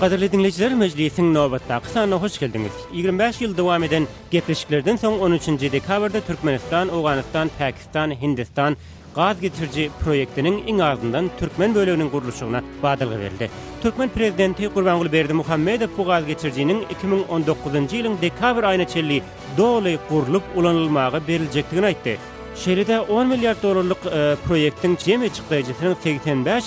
Qadirli dinleyiciler, meclisin nöbetdä qısana hoş geldiniz. 25 yıl dowam eden gepleşikleriden soň 13-nji dekabrda Türkmenistan, Oganistan, Pakistan, Hindistan gaz getirici proýektiniň iň agzyndan Türkmen böleginiň gurulşygyna badalga berildi. Türkmen prezidenti Berdi Muhammed bu gaz getirjiniň 2019-njy ýylyň dekabr aýyna çelli dowly gurulup ulanylmagy berilijekdigini aýtdy. Şeride 10 milyar dolarlık e, proyektin cemi çıktıcısının 85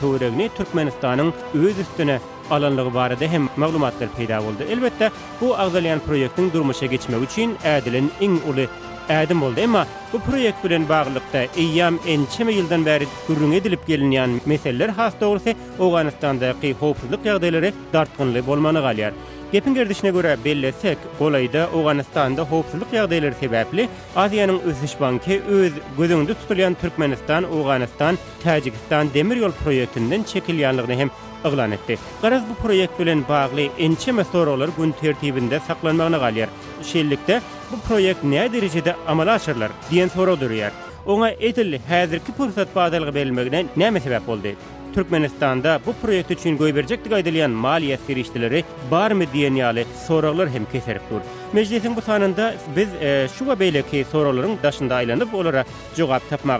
tuğrevni Türkmenistan'ın öz üstüne alanlığı barədə hem məlumatlar peyda oldu. Elbette, bu ağzalayan proyektin durmuşa geçmə üçün ədilin in ulu ədim oldu. Amma bu proyekt bilen bağlıqda eyyam en çeme yıldan bəri gürrün edilip gelinyan meseller has doğrusu Oğanistan'da qi hopsuzluk yağdayları dartqınlı bolmanı Gepin gerdişine göre bellesek, olayda Oğanistan'da hopsuzluk yağdayları sebepli Aziyanın Üzüş Banki öz gözündü tutulayan Türkmenistan, Oğanistan, Tacikistan demiryol proyektinden çekilyanlığını hem ıglan etdi. Garaz bu proyekt bilen bağlı ençe mesorolar gün tertibinde saklanmağına galiyar. Şellikte bu proyekt ne derecede amala diyen sorodur yer. Ona etil hazırki fırsat bağdalığı belmeğine ne mesebep oldu? Türkmenistan'da bu proyekt üçün göy verecekti gaydalayan maliyet girişçileri bar mı diyen hem keserip dur. Meclisin bu sanında biz e, şu ve beyleki soruların daşında aylanıp olara jogap tapmağa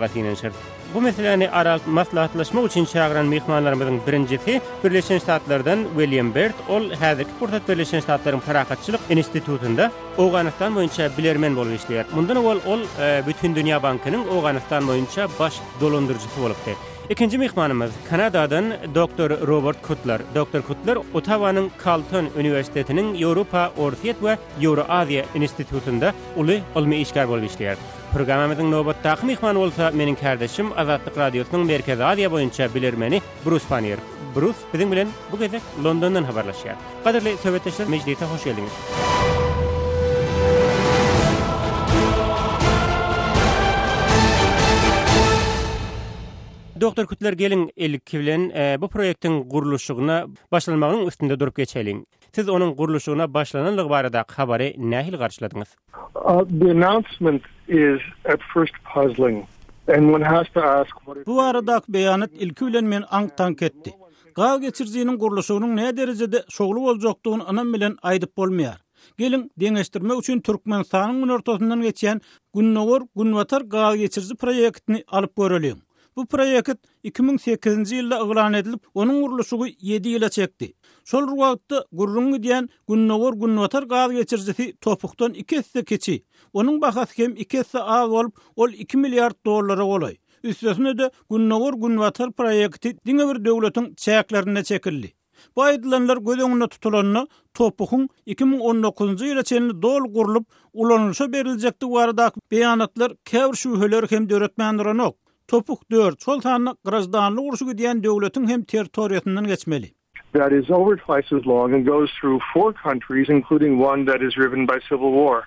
Bu meseleni aral maslahatlaşma üçin çağıran mehmanlarımızın birincisi Birleşen Ştatlardan William Bert ol hazır Kurtat Birleşen Ştatlarım Karakatçılıq Enstitutunda Oğanistan boyunça bilirmen bolup işleyer. Mundan ol ol e, bütün dünya bankının Oğanistan boyunça baş dolandırıcısı bolupdi. Ikinci mihmanımız Kanada'dan Dr. Robert Kutler. Dr. Kutler Ottawa'nın Carleton Üniversitesi'nin Europa Orfiyet ve Yoruaziya Institutu'nda ulu ilmi işgar bulmuşlar. Programımızın nöbet taq mihman olsa menin kardeşim Azadlıq Radyosu'nun merkezi Aziya boyunca bilirmeni Bruce Panier. Bruce bizim bilen bu gezek London'dan habarlaşýar. Kadirli sohbetleşler meclise hoş geldiniz. Doktor Kütler gelin ilk kivlen e, bu proyektin kuruluşuğuna başlanmağın üstünde durup geçelim. Siz onun kuruluşuğuna başlananlıq barada xabari nahil qarşıladınız? Uh, the announcement is at first puzzling. And one has to ask what it Bu arada beyanat ilki bilen men aң tank etdi. Gaw geçirjiniň gurulşygynyň näde derejede şoglu boljakdygyny anam bilen aýdyp bolmaýar. Gelin deňeşdirmek üçin Türkmen sanyň ortasından geçen Günnogor Günwatar gaw geçirji proýektini alyp görelim. Bu proýekt 2008-nji ýylda aglan edilip, onuň gurulyşy 7 ýyla çekdi. Şol wagtda gurulmagy diýen Günnowar Günnowatar gaýa geçirdi, topukdan 2 hissä keçi. Onuň bahasy hem 2 hissä az bolup, ol 2 milliard dollara goly. Üstesine de Günnowar Günnowatar proýekti diňe bir döwletiň çäklerinde çekildi. Bu aýdylanlar göz öňüne topukyň 2019-njy ýyla çenli dol gurulyp, ulanyşa beriljekdi. Bu arada beýanatlar käwr şu hölör hem döretmäňdir onuň. Topuk 4 Sultanlık Grazdanlı urşu diyen devletin hem teritoriyatından geçmeli. That is over twice as long and goes through four countries including one that is driven by civil war.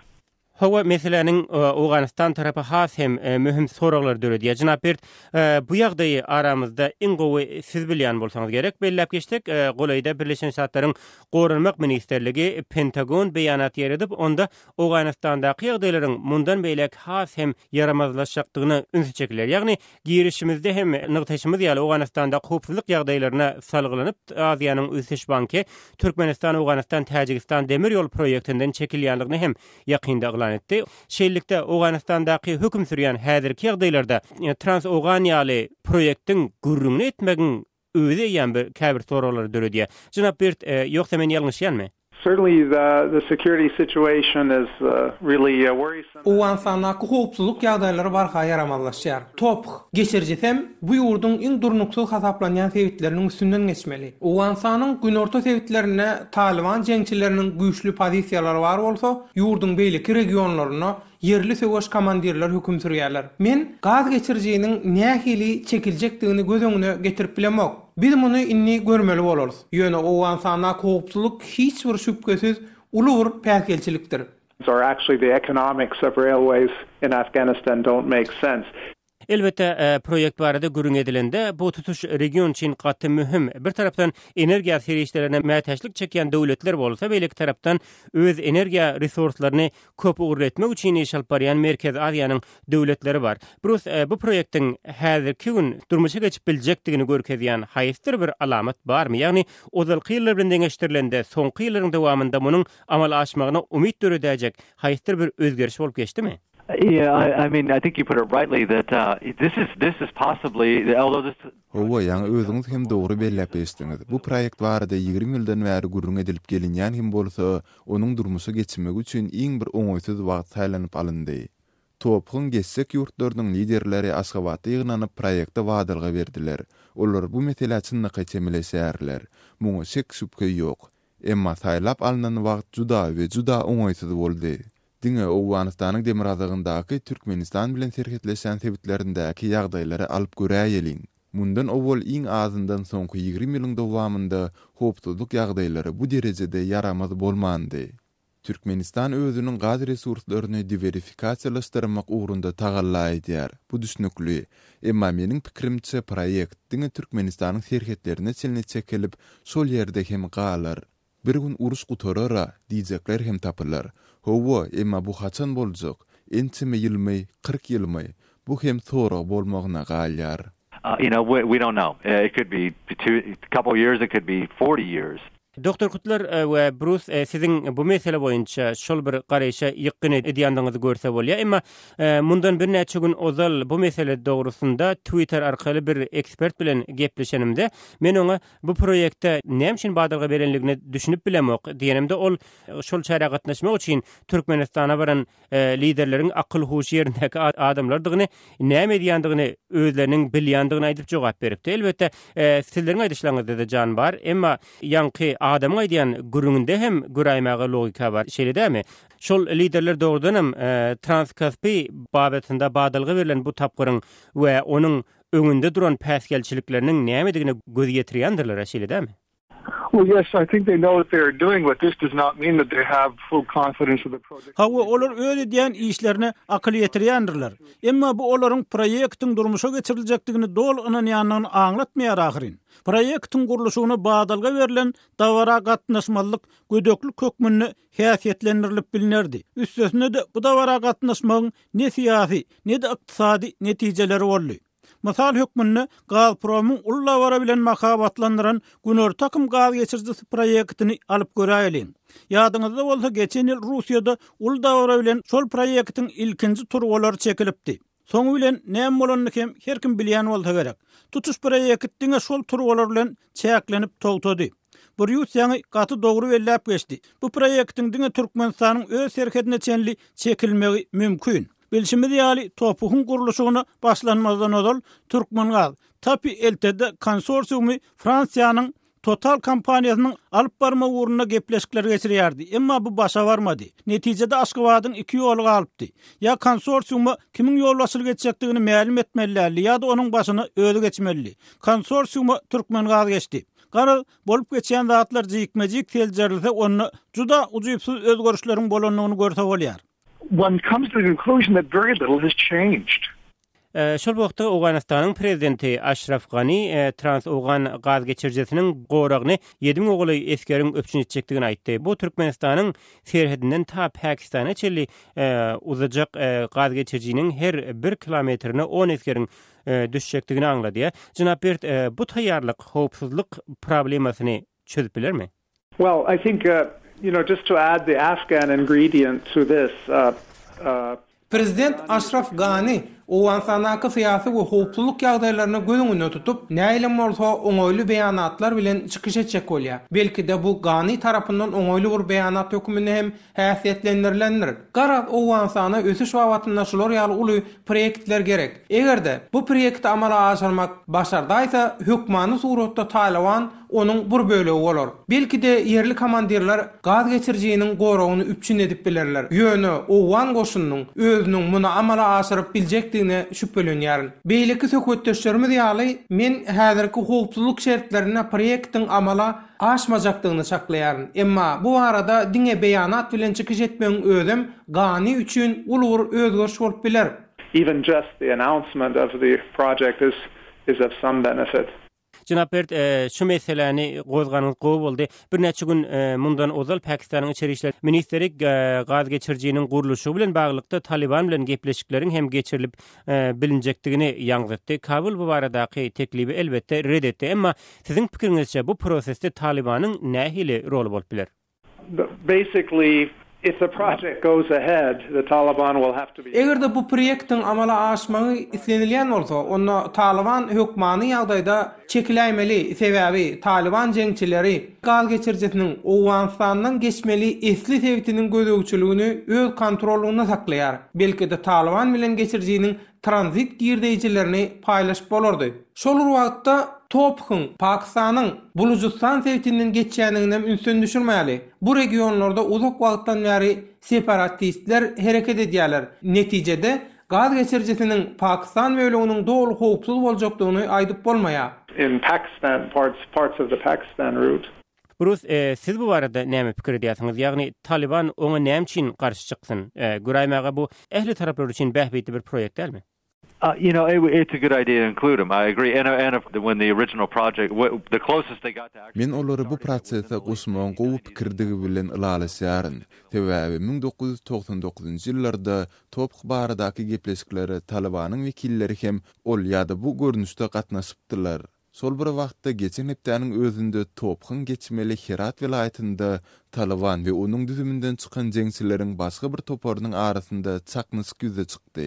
Hawa meseleniň Awganistan e, tarapy has hem e, möhüm soraglar döredi. Ýa bir e, bu ýagdaýy aramyzda iň gowy siz bilýän bolsaňyz gerek. Belläp geçdik. Golaýda Birleşen Ştatlaryň gorunmak ministrligi Pentagon beýanat ýeredip, onda Awganistandaky ýagdaýlaryň mundan beýlek has hem ýaramazlaşdygyny ünsi çekler. Ýagny girişimizde hem nygtaşymyz ýaly Awganistanda howpsuzlyk ýagdaýlaryna salgylanyp, Aziýanyň ösüş Banky Türkmenistan, Awganistan, Täjikistan demir ýol proýektinden çekilýänligini hem ýakynda ýaňlan etdi. Şeýlikde Awganistandaky hökm sürýän häzirki ýagdaýlarda e, trans Awganiýaly proýektiň gürrüňini etmegin öýdeýän bir käbir toralary dörüdi. Jenap Bert, e, ýokda men ýalňyşýanmy? Certainly the the security situation is uh, really uh, worrisome. Top bu yurdun in durnuksu hasaplanyan sevitlerinin üstünden geçmeli. Uw ansanın gün orta sevitlerine Taliban jengçilerinin güýçli pozisiýalary bar bolsa, yurdun beýleki regionlaryna yerli söwüş komandirler hüküm Men gaz geçirjeginiň nähili çekiljekdigini göz öňüne getirip bilemok. Biz bunu inni görmeli olarız. Yöne o ansana kooptuluk hiç bir şüphesiz uluvur pelkelçiliktir. So actually the economics of railways in Afghanistan don't make sense. Elbette e, proyekt barada gürün edilende bu tutuş region için katı mühim. Bir tarapdan energiya serişlerine mətəşlik çəkən dövlətlər bolsa, belik taraftan öz energiya resurslarını köp uğurletmək üçün işal parayan Merkez Aziyanın dövlətləri var. Brus, e, bu proyektin həzir ki gün durmuşa digini bilecektigini görkəziyan hayistir bir alamat var mı? Yani o zil qiyyirlər bilindən eştirilende, son qiyyirlərin devamında bunun amal aşmağına umid dörü hayistir bir özgərişi olup geçti mi? Yeah, I, mean, I think you put it rightly that uh, this is this is possibly although this Owa oh, yani özüňiz hem dogry belläp etdiňiz. Bu proýekt barada 20 ýyldan bäri gurrun edilip gelinýän hem bolsa, onuň durmuşy geçmek üçin iň bir oňoýsuz wagt taýlanyp alındy. Topun geçsek ýurtlarynyň liderleri Aşgabatda ýygnanyp proýekti wadalga berdiler. Olar bu mesele üçin näçe mile şäherler. Muňa şek ýok. Emma taýlap alnyň wagt juda we juda oňoýsuz boldy. Dine Owganistanyň demirazygyndaky Türkmenistan bilen serhetleşen sebitlerindäki ýagdaýlary alyp görýäýelin. Mundan owol iň azyndan soňky 20 ýylyň dowamında howpsuzlyk ýagdaýlary bu derejede yaramaz bolmandy. Türkmenistan özünün gaz resurslarını diversifikasiyalaştırmak uğrunda tağalla ediyar. Bu düşnüklü. Emma menin proyekt dini Türkmenistan'ın serhetlerine çelini çekilip, sol yerde hem qalar. Bir gün uruş kutorara, hem tapırlar. bu haçan Bu hem galýar. Uh, you know, we, we don't know. Uh, it could be two, a couple years. It could be 40 years. Doktor Kutlar e, we Bruce e, sizin bu mesele boýunça şol bir garaşa ýygyny edýandygyňyzy görse bolýar. Emma e, mundan bir näçe gün ozal bu mesele doğrusunda Twitter arkaly bir ekspert bilen gepleşenimde men ona bu proyekte näme üçin badalga berenligini düşünip bilen ok diýenimde ol şol çäre gatnaşmak üçin Türkmenistana baran liderleriň akl huşy adamlar adamlardygyny näme diýandygyny özleriniň bilýandygyny aýdyp jogap beripdi. Elbetde sizleriň aýdyşlaryňyzda da jan bar. Emma ýangy adam aýdýan gürüňinde hem güräýmäge logika bar. Şeredämi? Şol liderler dogrudanam e, transkaspi babatynda badalga berilen bu tapgyryň we onuň öňünde duran päsgelçiliklerini näme diýip gözgetirýändirler, şeredämi? Well, yes, I think they know what they are doing, but this does not mean that they have full confidence of the project. Hawa olar öyle diyen işlerine akıl yetiriyandırlar. Emma bu olarin proyektin durmuşa geçirilecektigini dol ananyanan anlatmayar ahirin. Proyektin kuruluşuna bağdalga verilen davara katnaşmallık gödöklü kökmünnü hiyafiyetlenirlip bilinerdi. Üstesine de bu davara katnaşmağın ne siyasi, ne de iktisadi neticeleri olluy. Mysal hükmünü qal Promun ulla vara bilen makabatlandıran Günör Takım gal Geçirdis proyektini alıp görəyelin. Ýadyňyzda bolsa geçen ýyl Russiýada ulda vara bilen sol proyektin ilkinci tur olar çekilipdi. Soň bilen näme bolanyny kim her kim bilýän bolsa gerek. Tutuş bir şol turgolar bilen çäklenip togtady. Bu ýuş ýany gaty dogry belläp geçdi. Bu proýektiň diňe Türkmenistanyň öz serhedine çenli çekilmegi mümkin. Bilşimi diýali topuhun guruluşyny başlanmazdan ödül Türkmenler tapi eltede konsorsiumy Fransiýanyň Total kampaniyasının alyp barma uğruna gepleşikler geçiriyerdi. Emma bu başa varmadı. Neticede Askıvadın iki yolu alıptı. Ya konsorsiyumu kimin yolu asıl geçecektiğini meyelim ýa ya da onun başyny öyle geçmeli. Konsorsiyumu Türkmen gaz geçti. Karı bolup geçeyen dağıtlar jikmejik telcerlise onu cuda ucuyupsuz özgörüşlerin bolonluğunu görse oluyar. one comes to the conclusion that very little has changed. Şol wagtda Awganistanyň prezidenti Ashraf Ghani e, Trans-Awgan gaz geçirjesiniň goragyny 7 ogly eskeriň öpçüni çekdigini aýtdy. Bu Türkmenistanyň ferhidinden ta Pakistana çeli e, uzajak e, gaz geçirjiniň her 1 kilometrini 10 eskeriň düşjekdigini aňladı. Jinap Bert bu taýýarlyk howpsuzlyk problemasyny çözüp bilermi? Well, I think uh, you know, just to add the Afghan ingredient to this. Uh, uh, President Ashraf Ghani O ansana siyasi ve hukukçuluk yağdaylarına gözünü tutup neyle morso onaylı beyanatlar bilen çıkış edecek olya. Belki de bu gani tarapyndan onaylı bir beyanat hükmünü hem häsiýetlendirilendir. Gara o sana ösüş vavatında yal ýaly ulu proýektler gerek. Egerde bu proyekti amala aşyrmak başardaysa hükmanı surutta talavan onun bur böyle olur. Belki de yerli komandirlar gaz geçirciyinin goroğunu üpçün edip bilirler. Yönü o koşunun, özünün muna amala aşarıp bilecekti ýene şüpheleniň. Beýleki söhbetdeşlerimi diýali, men häzirki howpsuzlyk şertlerine proýektiň amala aşmajakdygyny saklaýaryn. Emma bu arada diňe beýanat bilen çykyş etmegiň özüm gany üçin ulur özgörüş bolup biler. Even just the announcement of the project is is of some benefit. Cenab Bert şu meseleni gozganyň gowy boldy. Bir näçe gün e, mundan ozal Pakistanyň içeri işleri ministri e, gaz geçirjiniň guruluşy bilen baglykda Taliban bilen gepleşikleriň hem geçirilip e, bilinjekdigini ýangyrdy. Kabul bu baradaky teklibi elbetde red etdi, emma siziň pikiriňizçe bu prosesde Talibanyň nähili rol bolup biler? Basically, Eger de bu proýektiň amala aşmagy islenilýän bolsa, onda Taliban hökmany ýagdaýda çekilmeli, sebäbi Taliban jeňçileri gal geçirjetiniň Owanstandan geçmeli esli sewtiniň gözegçiligini öz kontrolunda saklaýar. Belki de Taliban bilen geçirjiniň tranzit girdeýjilerini paýlaş bolardy. Şol wagtda Topkın, Pakistan'ın Bulucistan sevkinin geçeceğinden ünsün düşürmeyeli. Bu regionlarda uzak vaktan beri separatistler hareket ediyorlar. Neticede gaz geçircisinin Pakistan ve öyleğinin doğru hukuksuz olacaktığını aydıp olmaya. In Pakistan, parts, parts of the Pakistan route. Rus, e, siz bu barada nemi pikir ediyasınız? Yani Taliban ona nemi için karşı çıksın? E, Gürayma'a bu ehli tarafları için behbiyyidi bir proyekt değil mi? Uh, you know, it, it's a good idea to include them. I agree. And, and if, when the original project, what, the closest they got to actually... Men olara bu prosesa gusmoğun gowu pikirdigi bilen ilalis yarin. Tewewe 1999 yıllarda topq baradaki gepleskilere talibanin vekilleri hem ol yada bu görnüste qatnasıptılar. Sol bir vaqtda geçen hepdanin özünde topkın geçmeli Hirat vilayetinde Taliban ve onun düzümünden çıkan cengsilerin başqa bir toporunun arasında çaknıs güzde çıktı.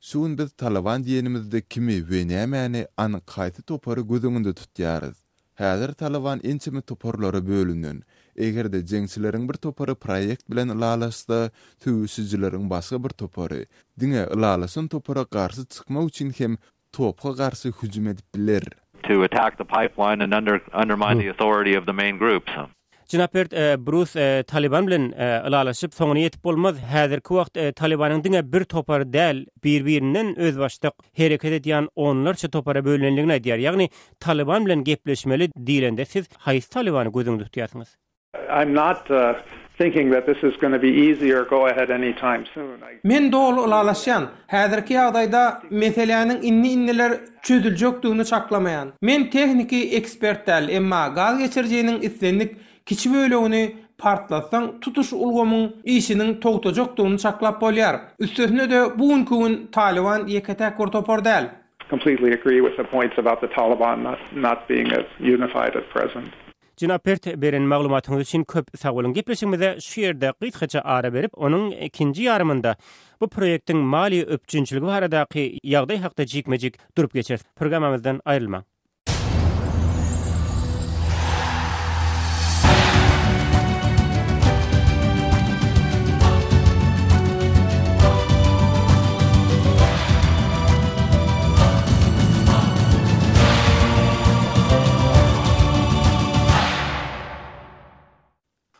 Suun biz Taliban diýenimizde kimi we nämäni an gaýty topary gözüňde tutýarys. Häzir Taliban ençimi toparlara bölünýän. Egerde jeňçileriň bir topary proýekt bilen ilalaşsa, töwüsizçileriň başga bir topary diňe ilalaşan topara garşy çykmak üçin hem topka garşy hüjüm edip biler. to attack the pipeline and under undermine the authority of the main groups. Cinapert e, Bruce e, Taliban bilen ilalaşyp e, soňuny ýetip bolmaz. Häzirki wagt e, Talibanyň diňe bir topar däl, bir-birinden öz başdyk hereket edýän onlarça topara bölünenligini aýdýar. Ýagny Taliban bilen gepleşmeli diýilende siz haýs Talibany gözüňde tutýarsyňyz? I'm not uh, thinking that this is going to be easier go ahead anytime soon. Men dol ulalaşan häzirki ýagdaýda meselelärin inni inniler çözüljekdigini çaklamayan. Men tehniki ekspert emma gal geçirjeniň islenlik kiçi bölüğünü partlatsan tutuş ulgomun işinin togtojok duğunu çaklap bolyar. Üstesine de bu unkuun Taliban yekete kurtopor del. Completely agree with the points about the Taliban not, not being as unified at present. Jina Pert beren maglumatyny üçin köp sagulyň gepleşigimizde şu ýerde gytgyça ara berip, onuň ikinji ýarmynda bu proýektiň mali öpçünçiligi barada ki ýagdaý hakda jikmejik durup geçer. Programamyzdan aýrylmaň.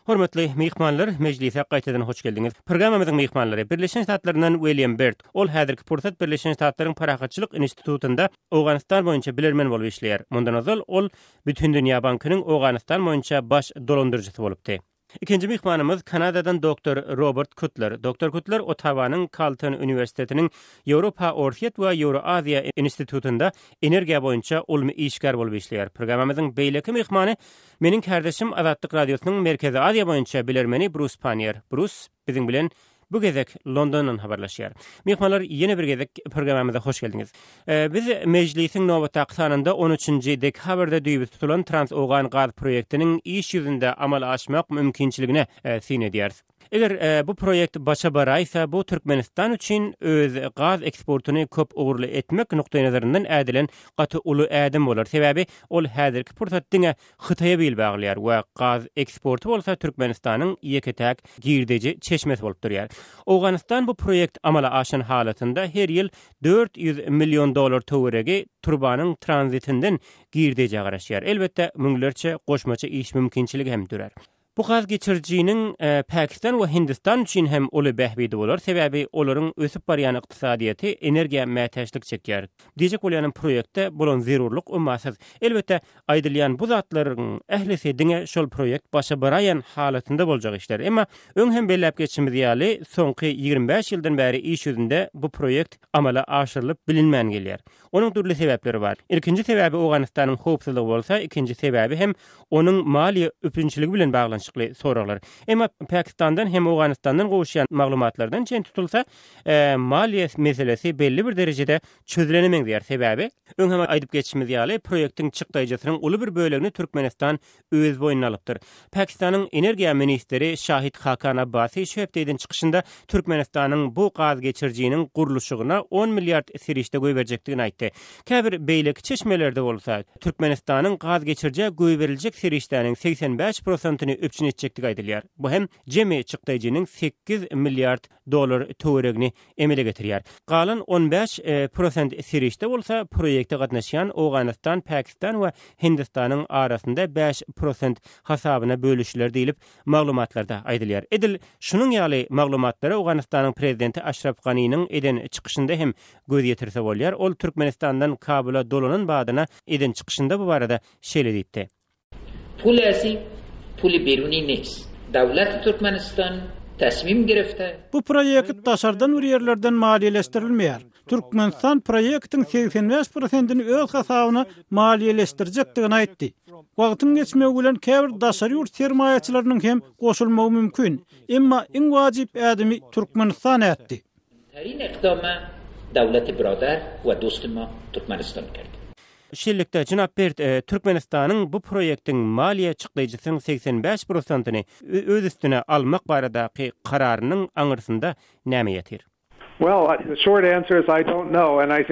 Hormatly mehmanlar, meclise gaýtadan hoş geldiňiz. Programmamyzyň mehmanlary Birleşen Ştatlarynyň William Bird, ol häzirki Portat Birleşen Ştatlarynyň Parahatçylyk Institutunda Awganistan boýunça bilermen bolup işleýär. Mundan ol bütün dünýä bankynyň Awganistan boýunça baş dolandyrjysy bolupdy. Ikinci mihmanımız Kanada'dan Dr. Robert Kutler. Dr. Kutler, Ottawa'nın Carleton Üniversitesi'nin Europa Orfiet ve Euroazia Institutu'nda energiya boyunca ulmi işgar bol işleyer. Programımızın beyleki mihmanı, menin kardeşim Azadlyk Radyosu'nun Merkezi Azia boyunca bilirmeni Bruce Panier. Bruce, bizim bilen, Bu gezek Londondan haberleşiyer. Mihmalar yeni bir gezek programımıza hoş geldiniz. Ee, biz meclisin nobat 13. dekabrda düğü tutulan Trans-Oğan Gaz proyektinin iş ýüzünde amal aşmak mümkinçiligine e, sin Eger e, bu proýekt başa baraýsa, bu Türkmenistan üçin öz gaz eksportyny köp ugurly etmek nukdaýy nazarından ädilen gaty uly ädim bolar. Sebäbi ol häzirki portatdyňa Hytaýa bil baglaýar we gaz eksporty bolsa Türkmenistanyň ýeketäk girdeji çeşmesi bolup durýar. Awganistan bu proýekt amala aşan halatynda her ýyl 400 million dollar töweregi turbanyň tranzitinden girdeji garaşýar. Elbetde müňlerçe goşmaça iş mümkinçiligi hem durar. Bu gaz geçirjiniň e, Pakistan we Hindistan üçin hem uly bähbidi bolar, sebäbi olaryň ösüp barýan ykdysadyýaty, energiýa mätäçlik çekýär. Dijek bolanyň proýektde bolan zerurlyk ummasyz. Elbetde, aýdylýan bu zatlaryň ählisi diňe şol proýekt başa barýan halatynda boljak işler. Emma öň hem belläp geçimi diýeli, soňky 25 ýyldan bäri iş bu proýekt amala aşyrylyp bilinmän gelýär. Onun dürli sebäpleri var. Ilkinji sebäbi Awganistanyň howpsuzlygy bolsa, ikinci sebäbi hem onuň maliýe bilin bilen baglanýar. açıqlı soraqlar. Emma Pakistandan hem Oğanistandan qoşyan maglumatlardan çen tutulsa, e, maliyyə meselesi belli bir derecede çözülenemeng diyar sebebi. Ön hemen aydıp geçimiz yali, proyektin çıqtayıcısının ulu bir bölüğünü Türkmenistan öz boyun alıptır. Pakistanın energiya ministeri Şahit Hakan Abbasi şöhbdeydin çıkışında Türkmenistanın bu qaz geçirciyinin qurluşuğuna 10 milyard sirişte qoy verecektiğini aytti. Kəbir beylik çeşmelerde olsa, Türkmenistanın qaz geçirciyə qoy verilecek sirişlerinin 85 üçin etjekdigi aýdylýar. Bu hem jemi çykdyjynyň 8 milliard dollar töweregini emele getirýär. Galan 15% e, sirişde bolsa, proýekte gatnaşýan Owganistan, Pakistan we Hindistanyň arasynda 5% hasabyna bölüşler diýilip maglumatlarda aýdylýar. Edil şunyň ýaly maglumatlara Owganistanyň prezidenti Ashraf Ghaniň eden çykyşynda hem göz ýetirse bolýar. Ol Türkmenistandan Kabula dolanyň badyna eden çykyşynda bu barada şeýle diýipdi. puli beruni nes. Davlat Turkmenistan tasmim girifte. Bu proyekt taşardan bir yerlerden maliyeleştirilmeyar. Turkmenistan proyektin 85%-ni öz hasabyna maliyeleştirjekdigini aýtdy. Wagtyň geçmegi bilen käbir daşary ýurt sermayeçilerini hem goşulmagy mümkin, emma iň wajyp ädimi Turkmenistan ätdi. Tarin ekdama dawlaty birader we dostuma Turkmenistan kerdi. Şillikte Cinap Bert e, Türkmenistan'ın bu proyektin maliye çıklayıcısının 85%'ını öz üstüne almak baradaki kararının anırsında nemi yetir? Well, the short answer is I don't know and I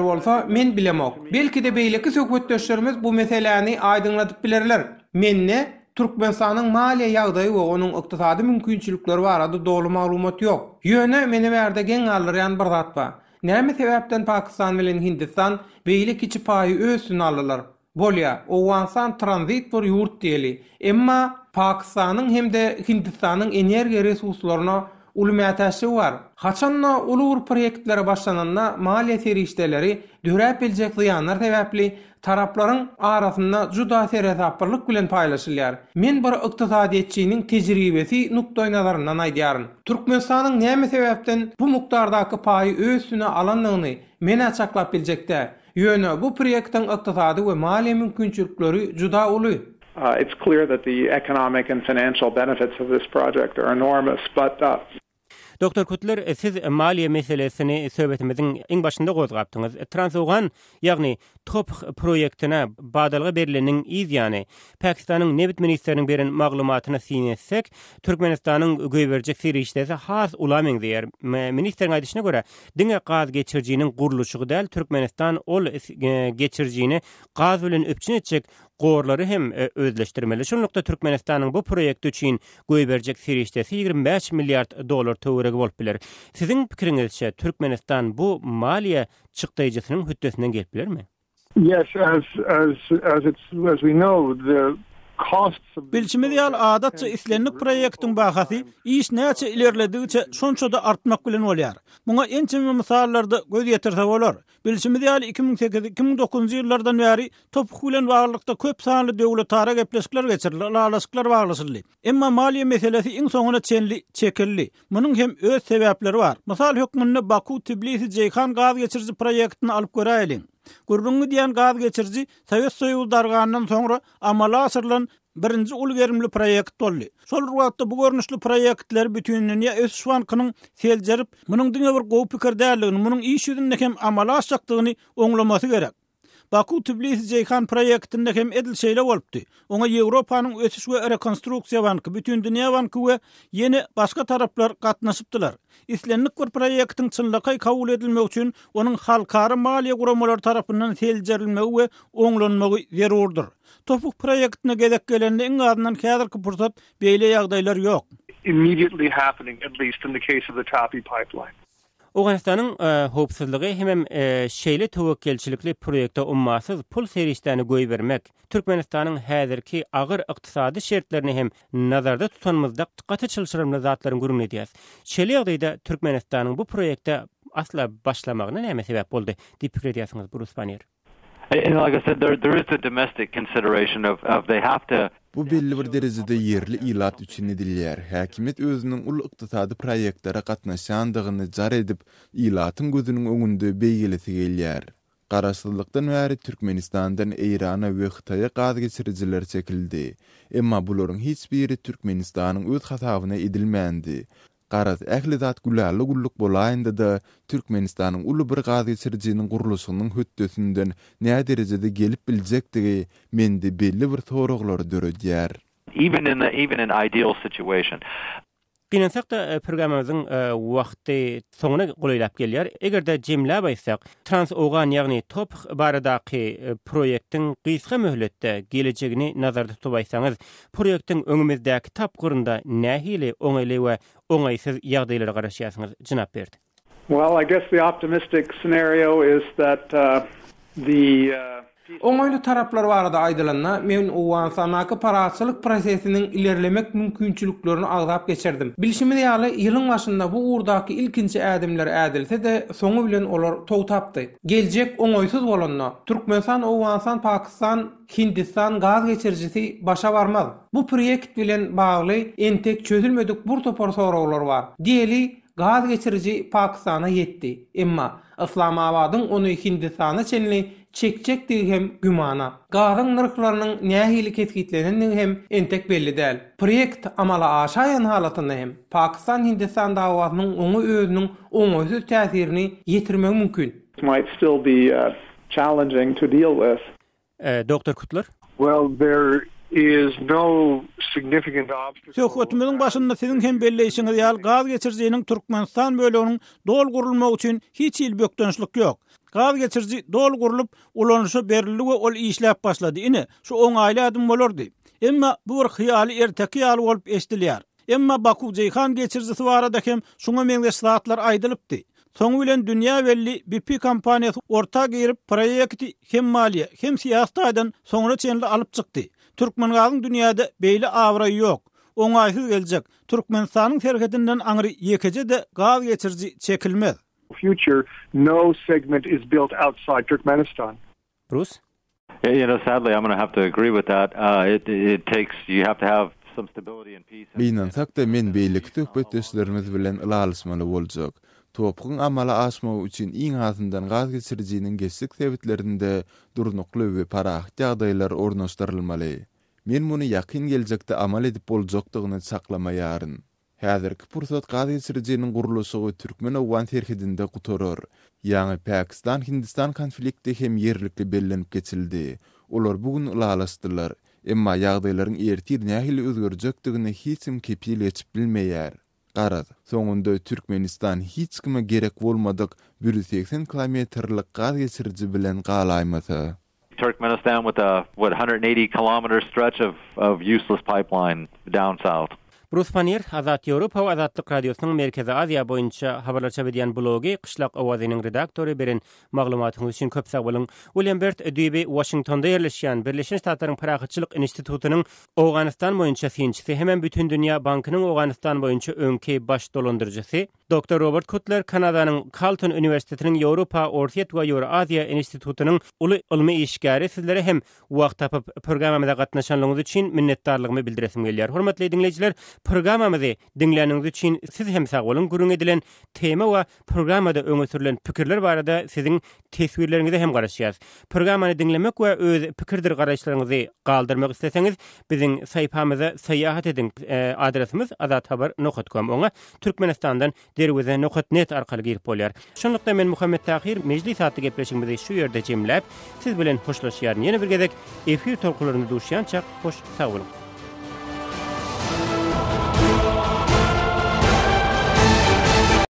uh, men bilemok. Belki de beylikli sökmetdöşlerimiz bu meselani aydınlatıp bilerler. Men ne? Türkmenistan'ın maliye yağdayı ve onun iktisadi mümkünçülükleri var adı doğru malumat yok. Yöne meni verdi gen alır bir Näme sebäpden Pakistan bilen Hindistan beýlik içi paýy ösün alalar? Bolya, o wansan tranzit bor ýurt Emma Pakistanyň hem-de Hindistanyň energiýa resurslaryna ulumaya täsir bar. Haçanna ulur proýektleri başlananda maliýet ýerişdeleri döräp biljek ýanlar täwäpli taraplaryň arasynda juda täze bilen paýlaşylýar. Men bir ykdysadyýetçiniň tejribesi nukdaýy nazarynyň aýdyaryn. Türkmenistanyň näme sebäpden bu mukdardaky paýy ösüne alanlygyny men açaklap biljekde. Ýöne bu proýektiň ykdysady we maliýe mümkinçilikleri juda uly. Uh, it's clear that the economic and financial benefits of this project are enormous, but uh, Doktor Kutler, e, siz e, maliye meselesini söhbetimizin en başında gozgaptınız. E, Transogan, yani top proyektine badalga berilenin iz yani, Pakistan'ın nebit ministerinin berin maglumatına sin etsek, Türkmenistan'ın güverecek siri işlesi has ulamin diyer. Ministerin adışına göre, dine qaz geçirciyinin gurluşu gudel, Türkmenistan ol geçirciyini qaz ulin öpçin etcik, gorlary hem e, özleşdirmeli. Şu nukta Türkmenistanyň bu proýekti üçin goýberjek firişdesi 25 milliard dollar töwereg bolup biler. Sizin pikiriňizçe Türkmenistan bu maliýa çykdyjysynyň hüttesinden gelip bilermi? Yes, as as as it's as we know the Bilçimi diyal adatça islenlik proyektin bahasi iş näçe ilerlediyce son artmak bilin olyar. Buna en çimi misallarda göz yetirse olor. Bilçimi diyal 2008-2009 yıllardan bäri topuk bilin varlıkta köp sanly dövlü tarak eplesikler geçirli, lalasikler Emma Ama maliyy meselesi in sonuna çenli, çekirli. Munun hem öz sebepleri var. Mysal hökmünde baku, tibli, Ceyhan gaz tibli, proýektini alyp Gürrüngü diyen gaz geçirici Sovet Soyul Darganından sonra amala asırlan birinci ul verimli proyekt dolli. Sol ruhatta bu görünüşlü proyektler bütününün ya öz şu ankının selcerip, bunun dünya var gov pikir değerliğini, bunun iyi şiddin nekem amala asacaktığını onlaması gerek. Baku Tbilis Ceyhan proýektinde hem edil şeýle bolupdy. Ona Ýewropanyň ösüş we rekonstruksiýa banky bütün dünýä banky we ýene başga taraplar gatnaşypdylar. Islenlik gur proyektin çynlyga kabul edilmek üçin onuň halkary maliýe guramalar tarapyndan seljerilmegi we oňlanmagy zerurdyr. Topuk proyektine gelek gelende iň gadyndan käderki pursat beýle ýagdaýlar ýok. immediately happening at least in the case of the Tapi pipeline. Oganistanyň e, howpsuzlygy hem e, şeýle töwekkelçilikli proýekta ummasyz pul serişdäni goýup bermek Türkmenistanyň häzirki agyr ykdysady şertlerini hem nazarda tutan mazda gatnaşyk çylşyrmaly zatlaryň gurmuny diýär. bu proýekta asla başlamagyna näme sebäp boldy diýip pikir edýärsiňiz And eh, eh, like I said, there, there is the domestic consideration of, of they have to Bu belli bir derecede yerli ilat üçin edilir. Hakimet özünün ulu iqtisadi proyektlara qatnaşandığını jar edip, ilatın gözünün öňünde beýgeleti gelýär. Garaşsyzlykdan häri Türkmenistandan Eýrana we Xitaiýa gaz geçiriciler çekildi. Emma bularyň hiç biri Türkmenistanyň öz hatawyna edilmendi. Qaraz ähli zat gullarly gulluk bolaýandy da Türkmenistanyň uly bir gazy serjiniň gurulusynyň hüttesinden näde derejede gelip biljekdigi mendi belli bir toroglary döredýär. Even in a, even an ideal situation. Gynansak da e, programmamızın vaxti e, sonuna gulay lap geliyar. Eger da jimla baysaq, trans oğan yagni top baradaqi e, proyektin gysga mühletta gilicigini nazarda dutu baysanız, proyektin önümüzdaki tap gurunda nahili onayli wa onaysiz yagdaylar garaish yasangiz, berdi. Well, I guess the optimistic scenario is that uh, the... Uh... Ongoylu taraplar barada aýdylanda mevn uwan sanaky paraçylyk prosesinin ilerlemek mümkinçiliklerini agdap geçirdim. Bilşimi ýaly ýylyň bu urdaky ilkinji ädimler ädilse de soňu bilen olar tow tapdy. Geljek oňoysuz bolanda Türkmenistan, Pakistan, Hindistan gaz geçirjisi başa barmaz. Bu proyekt bilen bagly entek çözülmedik bir topar sorawlar bar. Diýeli gaz geçirici Pakistan'a yetti. Emma Islamabad'ın onu Hindistan'a çenli çekecek hem gümana. Gazın nırklarının nehili ketkitlenen hem entek belli del. Proyekt amala aşayan halatını hem Pakistan Hindistan davasının onu özünün onu özü tesirini yetirmek mümkün. It might still be uh, challenging to deal with. E, doktor Kutler? Well, there is no başında sizin hem belleşiğin real gaz geçirdiğinin Türkmenistan bölüğünün dol kurulma için hiç il bökdönüşlük yok. Gaz geçirdi dol kurulup ulanışı berildi ol işlep başladı. Ine, şu on aile adım olurdu. Emma bu bir hiyali erteki yal olup eştiliyar. Emma Baku Ceyhan geçirdisi var adı hem şunu mengde saatler aydılıptı. Soňu bilen dünýä belli BP kompaniýasy orta girip proýekti hem maliýe hem siýasat aýdan soňra çenli alyp çykdy. Türkmen galyň dünýäde beýle awra ýok. Oňaý hyl geljek. Türkmen sanyň ferhetinden aňry ýekeje de gaw geçirji çekilmez. Future no segment is built outside Turkmenistan. Rus? Yeah, you know, sadly I'm going to have to agree with that. Uh, it, it takes you have to have some stability and peace. Men sakda men beýlikde hökümetçilerimiz bilen ilalysmaly boljak. topuqun amala asma üçin iň azından gaz geçirijiniň geçlik täwitlerinde durnuqly we paraht ýagdaýlar ornaşdyrylmaly. Men muny ýakyn geljekde amal edip boljakdygyny saklamaýaryn. Häzirki pursat gaz geçirijiniň gurulysygy türkmen owan terhidinde gutorar. Ýa-ni Pakistan Hindistan konflikti hem ýerlikli bellenip geçildi. Olar bugün ulalastylar. Emma ýagdaýlaryň ertir nähili özgörjekdigini hiç kim kepil etip bilmeýär. garar. Soňunda Türkmenistan hiç kime gerek bolmadyk 180 kilometrlik gaz geçirji bilen galaýmaty. Turkmenistan with a what 180 kilometer stretch of of useless pipeline down south. Rus panier Azat Yevropa we Azatlyk radiosynyň merkezi Aziýa boýunça habarlar berýän blogy Qyşlaq Owazynyň redaktory beren maglumatyny üçin köp sag bolun. William Bert Düwe Washingtonda ýerleşýän Birleşen Ştatlaryň paraqçylyk institutynyň Awganistan boýunça synçysy hemen bütün dünýä bankynyň Awganistan boýunça öňki baş dolandyrjysy Dr. Robert Kutler Kanada'nın Carlton Üniversitesi'nin Avrupa Ortiyet ve Yura Asya İnstitutu'nun ulu ilmi işgari sizlere hem uaq tapıp programamada qatnaşanlığınız için minnettarlığımı bildiresim geliyar. Hormatli dinleyiciler, programamada dinleyeniniz için siz hem sağ olun gurun edilen tema ve programada öngü sürülen pükürler var da sizin tesvirlerinizi hem qarışyaz. Programani dinlemek ve öz pükürdir qarışlarınızı qaldırmak isteseniz, bizim sayahat edin e, adresimiz azathabar.com. Ona Türkmenistan'dan derwize nokat net arkalı girip bolyar. Şunlukta men Muhammed Tahir meclis hatı gepleşimizi şu yerde cimlep, siz bilen hoşlaşyar Ýene bir gezek efir torkularını duşyan hoş sağ